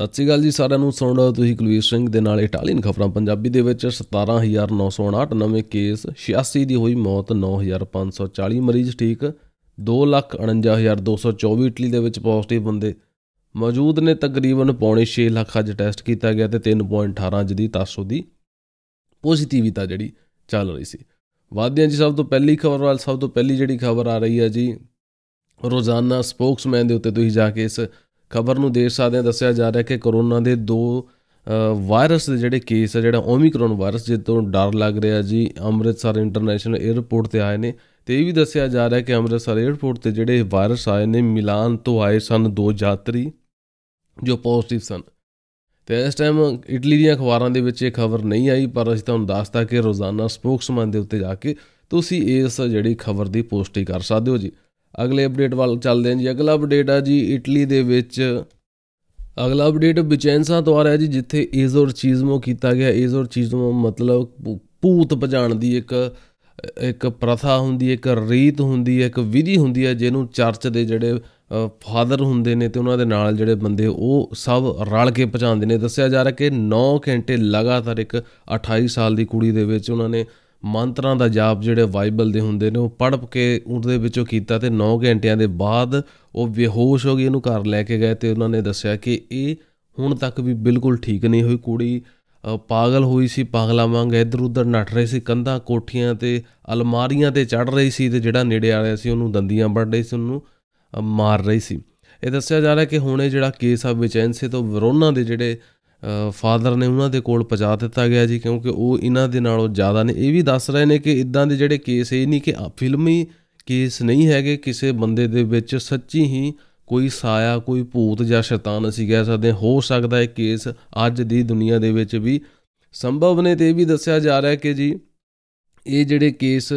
ਸਤਿ ਸ੍ਰੀ ਅਕਾਲ ਜੀ ਸਾਰਿਆਂ ਨੂੰ ਸੁਣ ਰਹੇ ਤੁਸੀਂ ਕੁਲਵੀਰ ਸਿੰਘ ਦੇ ਨਾਲ ਇਟਾਲੀਅਨ ਖਬਰਾਂ ਪੰਜਾਬੀ ਦੇ ਵਿੱਚ 17959 ਨਵੇਂ ਕੇਸ 86 ਦੀ ਹੋਈ ਮੌਤ 9540 ਮਰੀਜ਼ ਠੀਕ 249224 ਇਟਲੀ ਦੇ ਵਿੱਚ ਪੋਜ਼ਿਟਿਵ ਬੰਦੇ ਮੌਜੂਦ ਨੇ ਤਕਰੀਬਨ ਪੌਣੇ 6 ਲੱਖ ਅੱਜ ਟੈਸਟ ਕੀਤਾ ਗਿਆ ਤੇ 3.18 ਜਿਹਦੀ ਦੀ ਤਾਸੋ ਦੀ ਪੋਜ਼ਿਟਿਵਿਟੀ ਜਿਹੜੀ ਚੱਲ ਰਹੀ ਸੀ ਵਾਦਿਆਂ ਜੀ ਸਭ ਤੋਂ ਪਹਿਲੀ ਖਬਰ ਵਾਲ ਸਭ ਤੋਂ ਪਹਿਲੀ ਜਿਹੜੀ ਖਬਰ ਆ ਰਹੀ ਹੈ ਜੀ ਰੋਜ਼ਾਨਾ ਸਪੋਕਸਮੈਨ ਦੇ ਉੱਤੇ ਤੁਸੀਂ ਜਾ ਕੇ ਇਸ ਖਬਰ ਨੂੰ ਦੇਖ ਸਕਦੇ ਹਾਂ ਦੱਸਿਆ ਜਾ ਰਿਹਾ ਕਿ ਕਰੋਨਾ ਦੇ ਦੋ ਵਾਇਰਸ ਦੇ ਜਿਹੜੇ ਕੇਸ ਆ ਜਿਹੜਾ ਓਮਿਕਰੋਨ ਵਾਇਰਸ ਜਿਸ ਤੋਂ ਡਰ ਲੱਗ ਰਿਹਾ ਜੀ ਅੰਮ੍ਰਿਤਸਰ ਇੰਟਰਨੈਸ਼ਨਲ 에ਅਰਪੋਰਟ ਤੇ ਆਏ ਨੇ ਤੇ ਇਹ ਵੀ ਦੱਸਿਆ ਜਾ ਰਿਹਾ ਕਿ ਅੰਮ੍ਰਿਤਸਰ 에ਅਰਪੋਰਟ ਤੇ ਜਿਹੜੇ ਵਾਇਰਸ ਆਏ ਨੇ ਮਿਲਾਨ ਤੋਂ ਆਏ ਸਨ ਦੋ ਯਾਤਰੀ ਜੋ ਪੋਜ਼ਿਟਿਵ ਸਨ ਤੇ ਇਸ ਟਾਈਮ ਇਟਲੀ ਦੀਆਂ ਅਖਬਾਰਾਂ ਦੇ ਵਿੱਚ ਇਹ ਖਬਰ ਨਹੀਂ ਆਈ ਪਰ ਅਸੀਂ ਤੁਹਾਨੂੰ ਦੱਸਤਾ ਕਿ ਰੋਜ਼ਾਨਾ ਸਪੋਕਸਮੈਨ ਦੇ ਉੱਤੇ ਜਾ ਕੇ ਤੁਸੀਂ ਇਸ ਜਿਹੜੀ ਖਬਰ ਦੀ ਪੋਸਟਿੰਗ ਕਰ ਸਕਦੇ ਹੋ ਜੀ ਅਗਲੇ ਅਪਡੇਟ ਵੱਲ ਚੱਲਦੇ ਹਾਂ ਜੀ ਅਗਲਾ ਅਪਡੇਟ ਆ ਜੀ ਇਟਲੀ ਦੇ ਵਿੱਚ ਅਗਲਾ ਅਪਡੇਟ ਵਿਚੈਂਸਾ ਤੋਂ ਆ ਰਿਹਾ ਜੀ ਜਿੱਥੇ ਇਜ਼ੋਰ ਚੀਜ਼ਮੋ ਕੀਤਾ ਗਿਆ ਇਜ਼ੋਰ ਚੀਜ਼ਮੋ ਮਤਲਬ ਭੂਤ ਭਜਾਣ ਦੀ ਇੱਕ ਇੱਕ ਪ੍ਰਥਾ ਹੁੰਦੀ ਹੈ ਇੱਕ ਰੀਤ ਹੁੰਦੀ ਹੈ ਇੱਕ ਵਿਧੀ ਹੁੰਦੀ ਹੈ ਜਿਹਨੂੰ ਚਰਚ ਦੇ ਜਿਹੜੇ ਫਾਦਰ ਹੁੰਦੇ ਨੇ ਤੇ ਉਹਨਾਂ ਦੇ ਨਾਲ ਜਿਹੜੇ ਬੰਦੇ ਉਹ ਸਭ ਰਲ ਕੇ ਪਹੁੰਚਾਉਂਦੇ ਨੇ ਦੱਸਿਆ ਜਾ ਰਿਹਾ ਕਿ 9 ਘੰਟੇ ਲਗਾਤਾਰ ਇੱਕ 28 ਸਾਲ ਦੀ ਕੁੜੀ ਦੇ ਵਿੱਚ ਉਹਨਾਂ ਨੇ ਮੰਤਰਾਂ ਦਾ ਜਾਪ ਜਿਹੜੇ ਬਾਈਬਲ ਦੇ ਹੁੰਦੇ ਨੇ ਉਹ ਪੜ੍ਹ ਕੇ ਉਹਦੇ ਵਿੱਚੋਂ ਕੀਤਾ ਤੇ 9 ਘੰਟਿਆਂ ਦੇ ਬਾਅਦ ਉਹ ਬੇਹੋਸ਼ ਹੋ ਗਈ ਇਹਨੂੰ ਘਰ ਲੈ ਕੇ ਗਏ ਤੇ ਉਹਨਾਂ ਨੇ ਦੱਸਿਆ ਕਿ ਇਹ ਹੁਣ ਤੱਕ ਵੀ ਬਿਲਕੁਲ ਠੀਕ ਨਹੀਂ ਹੋਈ ਕੁੜੀ ਪਾਗਲ ਹੋਈ ਸੀ ਪਾਗਲਾ ਵਾਂਗ ਇਧਰ ਉਧਰ ਨੱਠ ਰਹੀ ਸੀ ਕੰਧਾਂ ਕੋਠੀਆਂ ਤੇ ਅਲਮਾਰੀਆਂ ਤੇ ਚੜ ਰਹੀ ਸੀ ਤੇ ਜਿਹੜਾ ਨੇੜੇ ਆ ਰਿਹਾ ਸੀ ਉਹਨੂੰ ਦੰਦੀਆਂ ਵੱਢ ਰਹੀ ਸੀ ਉਹਨੂੰ ਮਾਰ ਰਹੀ ਸੀ ਇਹ ਦੱਸਿਆ ਜਾ ਰਿਹਾ ਕਿ ਹੁਣ ਇਹ ਜਿਹੜਾ ਕੇਸ ਆ ਵਿਚੈਂਸੇ ਤੋਂ ਵਿਰੋਨਾ ਦੇ ਜਿਹੜੇ ਫਾਦਰ ਨੇ ਉਹਨਾਂ ਦੇ ਕੋਲ ਪਹੁੰਚਾ ਦਿੱਤਾ ਗਿਆ ਜੀ ਕਿਉਂਕਿ ਉਹ ਇਹਨਾਂ ਦੇ ਨਾਲੋਂ ਜ਼ਿਆਦਾ ਨੇ ਇਹ ਵੀ ਦੱਸ ਰਹੇ ਨੇ ਕਿ ਇਦਾਂ ਦੇ ਜਿਹੜੇ ਕੇਸ ਇਹ ਨਹੀਂ ਕਿ ਫਿਲਮੀ ਕੇਸ ਨਹੀਂ ਹੈਗੇ ਕਿਸੇ ਬੰਦੇ ਦੇ ਵਿੱਚ ਸੱਚੀ ਹੀ ਕੋਈ ਸਾਇਆ ਕੋਈ ਭੂਤ ਜਾਂ ਸ਼ੈਤਾਨ ਅਸੀਂ ਕਹਿ ਸਕਦੇ ਹੋ ਸਕਦਾ ਹੈ ਕੇਸ ਅੱਜ ਦੀ ਦੁਨੀਆ ਦੇ ਵਿੱਚ ਵੀ ਸੰਭਵ ਨੇ ਤੇ ਇਹ ਵੀ ਦੱਸਿਆ ਜਾ ਰਿਹਾ ਹੈ ਕਿ ਜੀ ਇਹ ਜਿਹੜੇ ਕੇਸ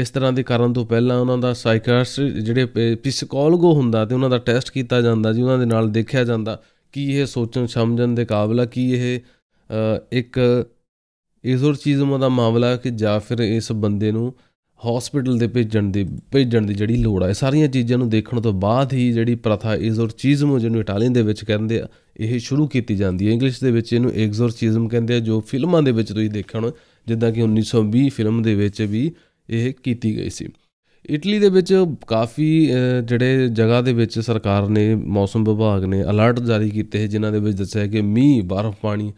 ਇਸ ਤਰ੍ਹਾਂ ਦੇ ਕਰਨ ਤੋਂ ਪਹਿਲਾਂ ਉਹਨਾਂ ਦਾ ਸਾਈਕਾਟ੍ਰਿਸਟ ਜਿਹੜੇ ਪਿਸਕੋਲਗੋ ਹੁੰਦਾ ਤੇ ਉਹਨਾਂ ਦਾ ਟੈਸਟ ਕੀਤਾ ਜਾਂਦਾ ਜੀ ਉਹਨਾਂ ਦੇ ਨਾਲ ਦੇਖਿਆ ਜਾਂਦਾ ਕੀ ਇਹ ਸੋਚਣ ਸਮਝਣ ਦੇ ਕਾਬਿਲ ਆ ਕੀ ਇਹ ਇੱਕ ਇਸ ਹੋਰ ਚੀਜ਼ ਦਾ ਮਾਮਲਾ ਕਿ ਜਾਂ ਫਿਰ ਇਸ ਬੰਦੇ ਨੂੰ ਹਸਪੀਟਲ ਦੇ ਭੇਜਣ ਦੀ ਭੇਜਣ ਦੀ ਜਿਹੜੀ ਲੋੜ ਆ ਇਹ ਸਾਰੀਆਂ ਚੀਜ਼ਾਂ ਨੂੰ ਦੇਖਣ ਤੋਂ ਬਾਅਦ ਹੀ ਜਿਹੜੀ ਪ੍ਰਥਾ ਐਗਜ਼ੋਰਚਿਜ਼ਮ ਜਿਹਨੂੰ ਇਟਾਲੀਅਨ ਦੇ ਵਿੱਚ ਕਹਿੰਦੇ ਆ ਇਹ ਸ਼ੁਰੂ ਕੀਤੀ ਜਾਂਦੀ ਹੈ ਇੰਗਲਿਸ਼ ਦੇ ਵਿੱਚ ਇਹਨੂੰ ਐਗਜ਼ੋਰਚਿਜ਼ਮ ਕਹਿੰਦੇ ਆ ਜੋ ਫਿਲਮਾਂ ਦੇ ਵਿੱਚ ਤੁਸੀਂ ਦੇਖਣ ਜਿੱਦਾਂ ਕਿ 1920 ਫਿਲਮ ਦੇ ਵਿੱਚ ਵੀ ਇਹ ਕੀਤੀ ਗਈ ਸੀ ਇਟਲੀ ਦੇ ਵਿੱਚ ਕਾਫੀ ਜਿਹੜੇ ਜਗ੍ਹਾ ਦੇ ਵਿੱਚ ਸਰਕਾਰ ਨੇ ਮੌਸਮ ਵਿਭਾਗ ਨੇ ਅਲਰਟ ਜਾਰੀ ਕੀਤੇ ਹੈ ਜਿਨ੍ਹਾਂ ਦੇ ਵਿੱਚ ਦੱਸਿਆ ਕਿ ਮੀਂਹ ਬਰਫ਼ ਪਾਣੀ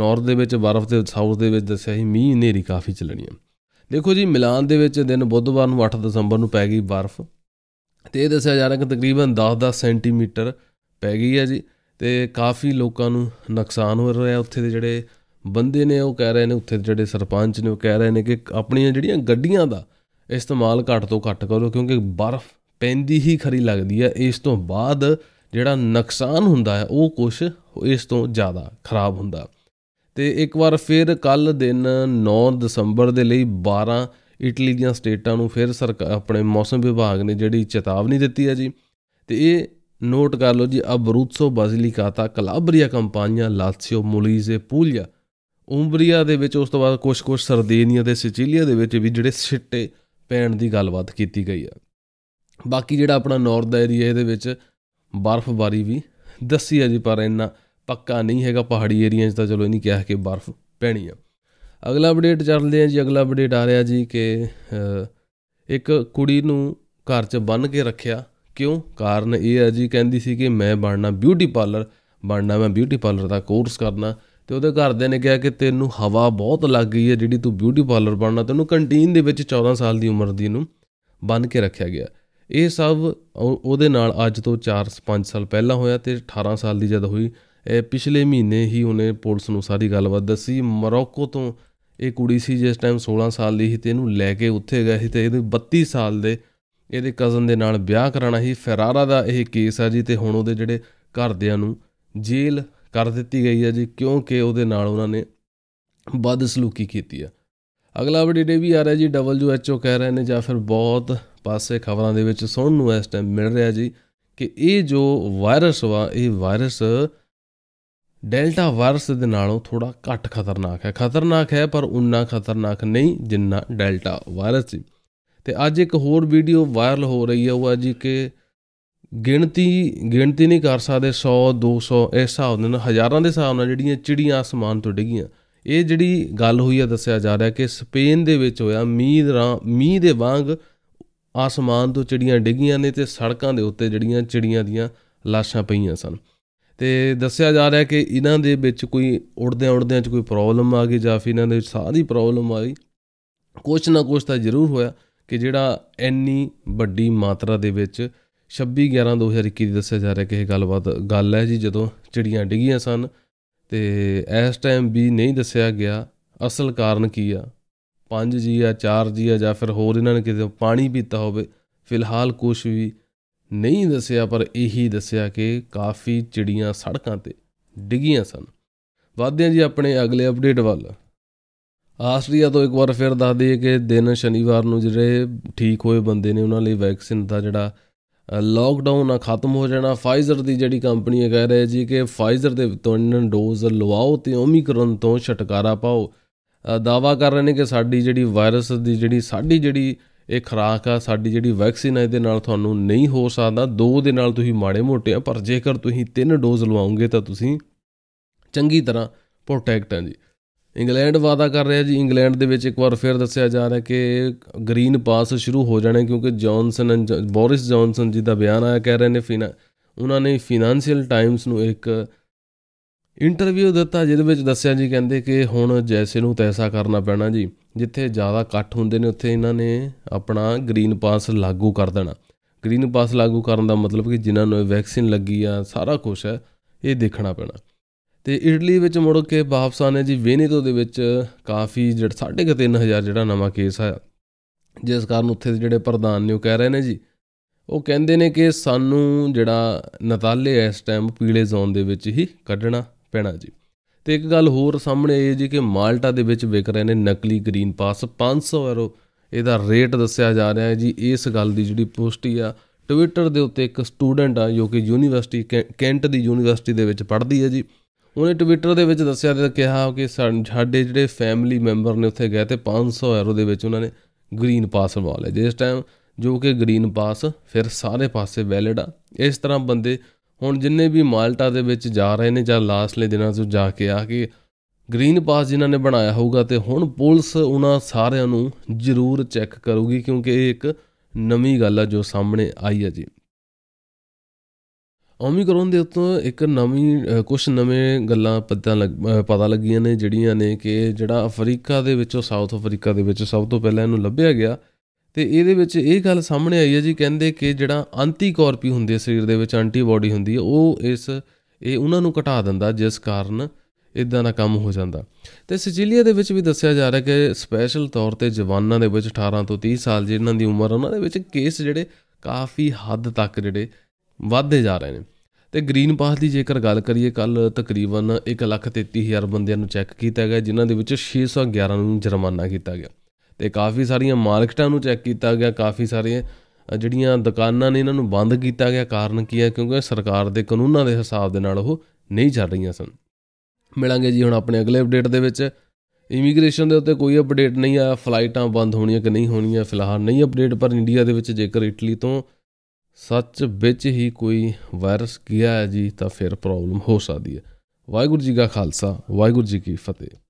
ਨਾਰਥ ਦੇ ਵਿੱਚ ਬਰਫ਼ ਤੇ ਸਾਊਥ ਦੇ ਵਿੱਚ ਦੱਸਿਆ ਹੈ ਮੀਂਹ ਹਨੇਰੀ ਕਾਫੀ ਚੱਲਣੀ ਹੈ ਦੇਖੋ ਜੀ ਮਿਲਾਨ ਦੇ ਵਿੱਚ ਦਿਨ ਬੁੱਧਵਾਰ ਨੂੰ 8 ਦਸੰਬਰ ਨੂੰ ਪੈ ਗਈ ਬਰਫ਼ ਤੇ ਇਹ ਦੱਸਿਆ ਜਾ ਰਿਹਾ ਕਿ ਤਕਰੀਬਨ 10-10 ਸੈਂਟੀਮੀਟਰ ਪੈ ਗਈ ਹੈ ਜੀ ਤੇ ਕਾਫੀ ਲੋਕਾਂ ਨੂੰ ਨੁਕਸਾਨ ਹੋ ਰਿਹਾ ਉੱਥੇ ਦੇ ਜਿਹੜੇ ਬੰਦੇ ਨੇ ਉਹ ਕਹਿ ਰਹੇ ਨੇ ਉੱਥੇ ਦੇ ਜਿਹੜੇ ਸਰਪੰਚ ਨੇ ਉਹ ਕਹਿ ਰਹੇ ਨੇ ਕਿ ਆਪਣੀਆਂ ਜਿਹੜੀਆਂ ਗੱਡੀਆਂ ਦਾ ਇਸਤੇਮਾਲ ਘੱਟ ਤੋਂ ਘੱਟ ਕਰੋ ਕਿਉਂਕਿ ਬਰਫ਼ ਪੈਂਦੀ ਹੀ ਖਰੀ ਲੱਗਦੀ ਹੈ ਇਸ ਤੋਂ ਬਾਅਦ ਜਿਹੜਾ ਨੁਕਸਾਨ ਹੁੰਦਾ ਹੈ ਉਹ ਕੁਝ ਇਸ ਤੋਂ ਜ਼ਿਆਦਾ ਖਰਾਬ ਹੁੰਦਾ ਤੇ ਇੱਕ ਵਾਰ ਫਿਰ ਕੱਲ ਦਿਨ 9 ਦਸੰਬਰ ਦੇ ਲਈ 12 ਇਟਲੀ ਦੀਆਂ ਸਟੇਟਾਂ ਨੂੰ ਫਿਰ ਸਰਕਾਰ ਆਪਣੇ ਮੌਸਮ ਵਿਭਾਗ ਨੇ ਜਿਹੜੀ ਚੇਤਾਵਨੀ ਦਿੱਤੀ ਹੈ ਜੀ ਤੇ ਇਹ ਨੋਟ ਕਰ ਲਓ ਜੀ ਅਬਰੂਤਸੋ ਬਾਜ਼ਿਲੀਕਾਤਾ ਕਲਾਬਰੀਆ ਕੰਪਾਨੀਆਂ ਲਾਤਸੀਓ ਮੁਲੀਜ਼ੇ ਪੂਲੀਆ ਉਮਬਰੀਆ ਦੇ ਵਿੱਚ ਉਸ ਤੋਂ ਬਾਅਦ ਕੁਝ ਕੁਝ ਸਰਦੀਨੀਆ ਤੇ ਸਿਚੀਲੀਆ ਦੇ ਵਿੱਚ ਵੀ ਜਿਹੜੇ ਛਿੱਟੇ ਪੈਣ ਦੀ ਗੱਲਬਾਤ ਕੀਤੀ ਗਈ ਆ ਬਾਕੀ ਜਿਹੜਾ ਆਪਣਾ ਨਾਰਥ ਦਾ ਏਰੀਆ ਇਹਦੇ ਵਿੱਚ ਬਰਫ਼ਬਾਰੀ ਵੀ ਦੱਸੀ ਹੈ ਜੀ ਪਰ ਇੰਨਾ ਪੱਕਾ ਨਹੀਂ ਹੈਗਾ ਪਹਾੜੀ ਏਰੀਆ 'ਚ ਤਾਂ ਚਲੋ ਇਹ ਨਹੀਂ ਕਿਹਾ ਕਿ ਬਰਫ਼ ਪੈਣੀ ਆ ਅਗਲਾ ਅਪਡੇਟ ਚੱਲਦੇ ਆ ਜੀ ਅਗਲਾ ਅਪਡੇਟ ਆ ਰਿਹਾ ਜੀ ਕਿ ਇੱਕ ਕੁੜੀ ਨੂੰ ਘਰ 'ਚ ਬੰਨ ਕੇ ਰੱਖਿਆ ਕਿਉਂ ਕਾਰਨ ਇਹ ਹੈ ਜੀ ਕਹਿੰਦੀ ਸੀ ਕਿ ਮੈਂ ਬਣਨਾ ਬਿਊਟੀ ਪਾਰਲਰ ਬਣਨਾ ਮੈਂ ਬਿਊਟੀ ਪਾਰਲਰ ਦਾ ਕੋਰਸ ਕਰਨਾ ਤੇ ਉਹਦੇ ਘਰਦਿਆਂ ਨੇ ਕਿਹਾ ਕਿ ਤੈਨੂੰ ਹਵਾ ਬਹੁਤ ਲੱਗ ਗਈ ਹੈ ਜਿਹੜੀ ਤੂੰ ਬਿਊਟੀ ਪਾਰਲਰ ਬਣਨਾ ਤੈਨੂੰ ਕੰਟੀਨ ਦੇ ਵਿੱਚ 14 ਸਾਲ ਦੀ ਉਮਰ ਦੀ ਨੂੰ ਬੰਨ ਕੇ ਰੱਖਿਆ ਗਿਆ ਇਹ ਸਭ ਉਹਦੇ ਨਾਲ ਅੱਜ ਤੋਂ 4-5 ਸਾਲ ਪਹਿਲਾਂ ਹੋਇਆ ਤੇ 18 ਸਾਲ ਦੀ ਜਦ ਹੋਈ ਇਹ ਪਿਛਲੇ ਮਹੀਨੇ ਹੀ ਉਹਨੇ ਪੁਲਿਸ ਨੂੰ ਸਾਰੀ ਗੱਲਬਾਤ ਦੱਸੀ ਮਰੋਕੋ ਤੋਂ ਇਹ ਕੁੜੀ ਸੀ ਜਿਸ ਟਾਈਮ 16 ਸਾਲ ਦੀ ਸੀ ਤੇ ਇਹਨੂੰ ਲੈ ਕੇ ਉੱਥੇ ਗਏ ਸੀ ਤੇ ਇਹਦੇ 32 ਸਾਲ ਦੇ ਇਹਦੇ ਕਜ਼ਨ ਦੇ ਨਾਲ ਵਿਆਹ ਕਰਾਣਾ ਸੀ ਫੈਰਾਰਾ ਦਾ ਇਹ ਕੇਸ ਆ ਜੀ ਤੇ ਹੁਣ ਉਹਦੇ ਜਿਹੜੇ ਘਰਦਿਆਂ ਨੂੰ ਜੇਲ੍ਹ ਕਰ ਦਿੱਤੀ ਗਈ ਹੈ ਜੀ ਕਿਉਂਕਿ ਉਹਦੇ ਨਾਲ ਉਹਨਾਂ ਨੇ ਬਦਸਲੂਕੀ ਕੀਤੀ ਹੈ ਅਗਲਾ ਅਪਡੇਟ ਇਹ ਵੀ ਆ ਰਿਹਾ ਜੀ WHO ਕਹਿ ਰਹੇ ਨੇ ਜਾਂ ਫਿਰ ਬਹੁਤ ਪਾਸੇ ਖਬਰਾਂ ਦੇ ਵਿੱਚ ਸੁਣਨ ਨੂੰ ਇਸ ਟਾਈਮ ਮਿਲ ਰਿਹਾ ਜੀ ਕਿ ਇਹ ਜੋ ਵਾਇਰਸ ਵਾ ਇਹ ਵਾਇਰਸ ਡੈਲਟਾ ਵਾਇਰਸ ਦੇ ਨਾਲੋਂ ਥੋੜਾ ਘੱਟ ਖਤਰਨਾਕ ਹੈ ਖਤਰਨਾਕ ਹੈ ਪਰ ਉਨਾ ਖਤਰਨਾਕ ਨਹੀਂ ਜਿੰਨਾ ਡੈਲਟਾ ਵਾਇਰਸ ਸੀ ਤੇ ਅੱਜ ਇੱਕ ਹੋਰ ਵੀਡੀਓ ਵਾਇਰਲ ਹੋ ਰਹੀ ਹੈ ਉਹ ਹੈ ਜੀ ਕਿ ਗਿਣਤੀ ਗਿਣਤੀ ਨਹੀਂ ਕਰ ਸਕਦੇ 100 200 ਇਸ ਹਿਸਾਬ ਨਾਲ ਹਜ਼ਾਰਾਂ ਦੇ ਹਿਸਾਬ ਨਾਲ ਜਿਹੜੀਆਂ ਚਿੜੀਆਂ ਅਸਮਾਨ ਤੋਂ ਡਿੱਗੀਆਂ ਇਹ ਜਿਹੜੀ ਗੱਲ ਹੋਈ ਆ ਦੱਸਿਆ ਜਾ ਰਿਹਾ ਕਿ ਸਪੇਨ ਦੇ ਵਿੱਚ ਹੋਇਆ ਮੀਂਹ ਮੀਂਹ ਦੇ ਵਾਂਗ ਅਸਮਾਨ ਤੋਂ ਚਿੜੀਆਂ ਡਿੱਗੀਆਂ ਨੇ ਤੇ ਸੜਕਾਂ ਦੇ ਉੱਤੇ ਜਿਹੜੀਆਂ ਚਿੜੀਆਂ ਦੀਆਂ ਲਾਸ਼ਾਂ ਪਈਆਂ ਸਨ ਤੇ ਦੱਸਿਆ ਜਾ ਰਿਹਾ ਕਿ ਇਹਨਾਂ ਦੇ ਵਿੱਚ ਕੋਈ ਉੜਦੇ ਉੜਦੇ ਚ ਕੋਈ ਪ੍ਰੋਬਲਮ ਆ ਗਈ ਜਾਂ ਫਿਰ ਇਹਨਾਂ ਦੇ ਵਿੱਚ ਸਾਹ ਦੀ ਪ੍ਰੋਬਲਮ ਆਈ ਕੁਝ ਨਾ ਕੁਝ ਤਾਂ ਜ਼ਰੂਰ ਹੋਇਆ ਕਿ ਜਿਹੜਾ ਇੰਨੀ ਵੱਡੀ ਮਾਤਰਾ ਦੇ ਵਿੱਚ 26/11/2021 ਦੀ ਦੱਸਿਆ ਜਾ ਰਿਹਾ ਕਿ ਇਹ ਗੱਲਬਾਤ ਗੱਲ ਹੈ ਜੀ ਜਦੋਂ ਚਿੜੀਆਂ ਡਿੱਗੀਆਂ ਸਨ ਤੇ ਇਸ ਟਾਈਮ ਵੀ ਨਹੀਂ ਦੱਸਿਆ ਗਿਆ ਅਸਲ ਕਾਰਨ ਕੀ ਆ 5G ਜੀ ਆ 4G ਜੀ ਆ ਜਾਂ ਫਿਰ ਹੋਰ ਇਹਨਾਂ ਨੇ ਕਿਤੇ ਪਾਣੀ ਪੀਤਾ ਹੋਵੇ ਫਿਲਹਾਲ ਕੁਝ ਵੀ ਨਹੀਂ ਦੱਸਿਆ ਪਰ ਇਹੀ ਦੱਸਿਆ ਕਿ ਕਾਫੀ ਚਿੜੀਆਂ ਸੜਕਾਂ ਤੇ ਡਿੱਗੀਆਂ ਸਨ ਵਾਧਿਆਂ ਜੀ ਆਪਣੇ ਅਗਲੇ ਅਪਡੇਟ ਵੱਲ ਆਸਟਰੀਆ ਤੋਂ ਇੱਕ ਵਾਰ ਫਿਰ ਦੱਸ ਦਈਏ ਕਿ ਦਿਨ ਸ਼ਨੀਵਾਰ ਨੂੰ ਜਿਹੜੇ ਠੀਕ ਹੋਏ ਬੰਦੇ ਨੇ ਉਹਨਾਂ ਲਈ ਵੈਕਸੀਨ ਦਾ ਜਿਹੜਾ ਲੌਕਡਾਊਨ ਆ ਖਤਮ ਹੋ ਜਾਣਾ ਫਾਈਜ਼ਰ ਦੀ ਜਿਹੜੀ ਕੰਪਨੀ ਹੈ ਕਹਿ ਰਹੇ ਜੀ ਕਿ ਫਾਈਜ਼ਰ ਦੇ ਤੋਂ ਇਹਨਾਂ ਡੋਜ਼ ਲਵਾਓ ਤੇ ਓਮਿਕਰਨ ਤੋਂ ਛਟਕਾਰਾ ਪਾਓ ਦਾਵਾ ਕਰ ਰਹੇ ਨੇ ਕਿ ਸਾਡੀ ਜਿਹੜੀ ਵਾਇਰਸ ਦੀ ਜਿਹੜੀ ਸਾਡੀ ਜਿਹੜੀ ਇਹ ਖਰਾਕ ਆ ਸਾਡੀ ਜਿਹੜੀ ਵੈਕਸੀਨ ਹੈ ਇਹਦੇ ਨਾਲ ਤੁਹਾਨੂੰ ਨਹੀਂ ਹੋ ਸਕਦਾ ਦੋ ਦੇ ਨਾਲ ਤੁਸੀਂ ਮਾੜੇ ਮੋਟੇ ਆ ਪਰ ਜੇਕਰ ਤੁਸੀਂ ਤਿੰਨ ਡੋਜ਼ ਲਵਾਓਗੇ ਤਾਂ ਤੁਸੀਂ ਚੰਗੀ ਤਰ੍ਹਾਂ ਪ੍ਰੋਟੈਕਟ ਆ ਜੀ ਇੰਗਲੈਂਡ ਵਾਦਾ ਕਰ ਰਿਹਾ ਜੀ ਇੰਗਲੈਂਡ ਦੇ ਵਿੱਚ ਇੱਕ ਵਾਰ ਫਿਰ ਦੱਸਿਆ ਜਾ ਰਿਹਾ ਕਿ ਗ੍ਰੀਨ ਪਾਸ ਸ਼ੁਰੂ ਹੋ ਜਾਣੇ ਕਿਉਂਕਿ ਜੌਨਸਨ ਬੋਰਿਸ ਜੌਨਸਨ ਜੀ ਦਾ ਬਿਆਨ ਆਇਆ ਕਹਿ ਰਹੇ ਨੇ ਫਿਨਾ ਉਹਨਾਂ ਨੇ ਫਾਈਨੈਂਸ਼ੀਅਲ ਟਾਈਮਸ ਨੂੰ ਇੱਕ ਇੰਟਰਵਿਊ ਦਿੱਤਾ ਜਿਹਦੇ ਵਿੱਚ ਦੱਸਿਆ ਜੀ ਕਹਿੰਦੇ ਕਿ ਹੁਣ ਜੈਸੇ ਨੂੰ ਤੈਸਾ ਕਰਨਾ ਪੈਣਾ ਜੀ ਜਿੱਥੇ ਜ਼ਿਆਦਾ ਇਕੱਠ ਹੁੰਦੇ ਨੇ ਉੱਥੇ ਇਹਨਾਂ ਨੇ ਆਪਣਾ ਗ੍ਰੀਨ ਪਾਸ ਲਾਗੂ ਕਰ ਦੇਣਾ ਗ੍ਰੀਨ ਪਾਸ ਲਾਗੂ ਕਰਨ ਦਾ ਮਤਲਬ ਕਿ ਜਿਨ੍ਹਾਂ ਨੂੰ ਵੈਕਸੀਨ ਲੱਗੀ ਆ ਸਾਰਾ ਕੁਝ ਹੈ ਇਹ ਦੇਖਣਾ ਪੈਣਾ ਤੇ ਇਟਲੀ ਵਿੱਚ ਮੁੜ ਕੇ ਵਾਪਸ ਆਨੇ ਜੀ ਵੇਨੇਤੋ ਦੇ ਵਿੱਚ ਕਾਫੀ ਜਿਹੜਾ 3000 ਜਿਹੜਾ ਨਵਾਂ ਕੇਸ ਆਇਆ ਜਿਸ ਕਾਰਨ ਉੱਥੇ ਦੇ ਜਿਹੜੇ ਪ੍ਰਧਾਨ ਨੇ ਉਹ ਕਹਿ ਰਹੇ ਨੇ ਜੀ ਉਹ ਕਹਿੰਦੇ ਨੇ ਕਿ ਸਾਨੂੰ ਜਿਹੜਾ ਨਤਾਲੇ ਇਸ ਟਾਈਮ ਪੀਲੇ ਜ਼ੋਨ ਦੇ ਵਿੱਚ ਹੀ ਕੱਢਣਾ ਪੈਣਾ ਜੀ ਤੇ ਇੱਕ ਗੱਲ ਹੋਰ ਸਾਹਮਣੇ ਆਈ ਜੀ ਕਿ ਮਾਲਟਾ ਦੇ ਵਿੱਚ ਵਿਕ ਰਹੇ ਨੇ ਨਕਲੀ ਗ੍ਰੀਨ ਪਾਸ 500 ਯੂਰੋ ਇਹਦਾ ਰੇਟ ਦੱਸਿਆ ਜਾ ਰਿਹਾ ਹੈ ਜੀ ਇਸ ਗੱਲ ਦੀ ਜਿਹੜੀ ਪੋਸਟੀ ਆ ਟਵਿੱਟਰ ਦੇ ਉੱਤੇ ਇੱਕ ਸਟੂਡੈਂਟ ਆ ਜੋ ਕਿ ਯੂਨੀਵਰਸਿਟੀ ਕੈਂਟ ਦੀ ਯੂਨੀਵਰਸਿਟੀ ਦੇ ਵਿੱਚ ਪੜ੍ਹਦੀ ਹੈ ਜੀ ਉਹਨੇ ਟਵਿੱਟਰ ਦੇ ਵਿੱਚ ਦੱਸਿਆ ਤੇ ਕਿਹਾ ਕਿ ਸਾਡੇ ਜਿਹੜੇ ਫੈਮਿਲੀ ਮੈਂਬਰ ਨੇ ਉੱਥੇ ਗਏ ਤੇ 500 ਯੂਰੋ ਦੇ ਵਿੱਚ ਉਹਨਾਂ ਨੇ ਗ੍ਰੀਨ ਪਾਸ ਲਵਾ ਲਿਆ ਜਿਸ ਟਾਈਮ ਜੋ ਕਿ ਗ੍ਰੀਨ ਪਾਸ ਫਿਰ ਸਾਰੇ ਪਾਸੇ ਵੈਲਿਡ ਆ ਇਸ ਤਰ੍ਹਾਂ ਬੰਦੇ ਹੁਣ ਜਿੰਨੇ ਵੀ ਮਾਲਟਾ ਦੇ ਵਿੱਚ ਜਾ ਰਹੇ ਨੇ ਜਾਂ ਲਾਸਟਲੇ ਦਿਨਾਂ ਤੋਂ ਜਾ ਕੇ ਆ ਕਿ ਗ੍ਰੀਨ ਪਾਸ ਜਿਨ੍ਹਾਂ ਨੇ ਬਣਾਇਆ ਹੋਊਗਾ ਤੇ ਹੁਣ ਪੁਲਿਸ ਉਹਨਾਂ ਸਾਰਿਆਂ ਨੂੰ ਜ਼ਰੂਰ ਚੈੱਕ ਕਰੂਗੀ ਕਿਉਂਕਿ ਇਹ ਇੱਕ ਨਵੀਂ ਗੱਲ ਆ ਜੋ ਸਾਹਮਣੇ ਆਈ ਆ ਜੀ ਓਮਿਕਰੋਨ ਦੇ ਉੱਤੋਂ ਇੱਕ ਨਵੀਂ ਕੁਝ ਨਵੇਂ ਗੱਲਾਂ ਪਤਾ ਲੱਗ ਪਤਾ ਲੱਗੀਆਂ ਨੇ ਜਿਹੜੀਆਂ ਨੇ ਕਿ ਜਿਹੜਾ ਅਫਰੀਕਾ ਦੇ ਵਿੱਚੋਂ ਸਾਊਥ ਅਫਰੀਕਾ ਦੇ ਵਿੱਚ ਸਭ ਤੋਂ ਪਹਿਲਾਂ ਇਹਨੂੰ ਲੱਭਿਆ ਗਿਆ ਤੇ ਇਹਦੇ ਵਿੱਚ ਇਹ ਗੱਲ ਸਾਹਮਣੇ ਆਈ ਹੈ ਜੀ ਕਹਿੰਦੇ ਕਿ ਜਿਹੜਾ ਐਂਟੀਕੋਰਪੀ ਹੁੰਦੀ ਹੈ ਸਰੀਰ ਦੇ ਵਿੱਚ ਐਂਟੀਬਾਡੀ ਹੁੰਦੀ ਹੈ ਉਹ ਇਸ ਇਹ ਉਹਨਾਂ ਨੂੰ ਘਟਾ ਦਿੰਦਾ ਜਿਸ ਕਾਰਨ ਇਦਾਂ ਦਾ ਕੰਮ ਹੋ ਜਾਂਦਾ ਤੇ ਸਿਚਿਲੀਆ ਦੇ ਵਿੱਚ ਵੀ ਦੱਸਿਆ ਜਾ ਰਿਹਾ ਕਿ ਸਪੈਸ਼ਲ ਤੌਰ ਤੇ ਜਵਾਨਾਂ ਦੇ ਵਿੱਚ 18 ਤੋਂ 30 ਸਾਲ ਜਿਹਨਾਂ ਦੀ ਉਮਰ ਉਹਨਾਂ ਦੇ ਵਿੱਚ ਕੇਸ ਜਿਹੜੇ ਕਾਫੀ ਹੱਦ ਤੱਕ ਜਿਹੜੇ ਵਧਦੇ ਜਾ ਰਹੇ ਨੇ ਤੇ ਗ੍ਰੀਨ ਪਾਸ ਦੀ ਜੇਕਰ ਗੱਲ ਕਰੀਏ ਕੱਲ ਤਕਰੀਬਨ 133000 ਬੰਦਿਆਂ ਨੂੰ ਚੈੱਕ ਕੀਤਾ ਗਿਆ ਜਿਨ੍ਹਾਂ ਦੇ ਵਿੱਚ 611 ਨੂੰ ਜੁਰਮਾਨਾ ਕੀਤਾ ਗਿਆ ਤੇ ਕਾਫੀ ਸਾਰੀਆਂ ਮਾਰਕਟਾਂ ਨੂੰ ਚੈੱਕ ਕੀਤਾ ਗਿਆ ਕਾਫੀ ਸਾਰੇ ਜਿਹੜੀਆਂ ਦੁਕਾਨਾਂ ਨੇ ਇਹਨਾਂ ਨੂੰ ਬੰਦ ਕੀਤਾ ਗਿਆ ਕਾਰਨ ਕੀ ਹੈ ਕਿਉਂਕਿ ਸਰਕਾਰ ਦੇ ਕਾਨੂੰਨਾਂ ਦੇ ਹਿਸਾਬ ਦੇ ਨਾਲ ਉਹ ਨਹੀਂ ਚੱਲ ਰਹੀਆਂ ਸਨ ਮਿਲਾਂਗੇ ਜੀ ਹੁਣ ਆਪਣੇ ਅਗਲੇ ਅਪਡੇਟ ਦੇ ਵਿੱਚ ਇਮੀਗ੍ਰੇਸ਼ਨ ਦੇ ਉੱਤੇ ਕੋਈ ਅਪਡੇਟ ਨਹੀਂ ਆਇਆ ਫਲਾਈਟਾਂ ਬੰਦ ਹੋਣੀਆਂ ਕਿ ਨਹੀਂ ਹੋਣੀਆਂ ਫਿਲਹਾਲ ਨਹੀਂ ਅਪਡੇਟ ਪਰ ਇੰਡੀਆ ਦੇ ਵਿੱਚ ਜੇਕਰ ਇਟਲੀ ਤੋਂ ਸੱਚ ਵਿੱਚ ਹੀ ਕੋਈ ਵਾਇਰਸ ਗਿਆ ਹੈ ਜੀ ਤਾਂ ਫਿਰ ਪ੍ਰੋਬਲਮ ਹੋ ਸਕਦੀ ਹੈ ਵਾਹਿਗੁਰੂ ਜੀ ਦਾ ਖਾਲਸਾ ਵਾਹਿਗੁਰੂ ਜੀ ਕੀ ਫਤਿਹ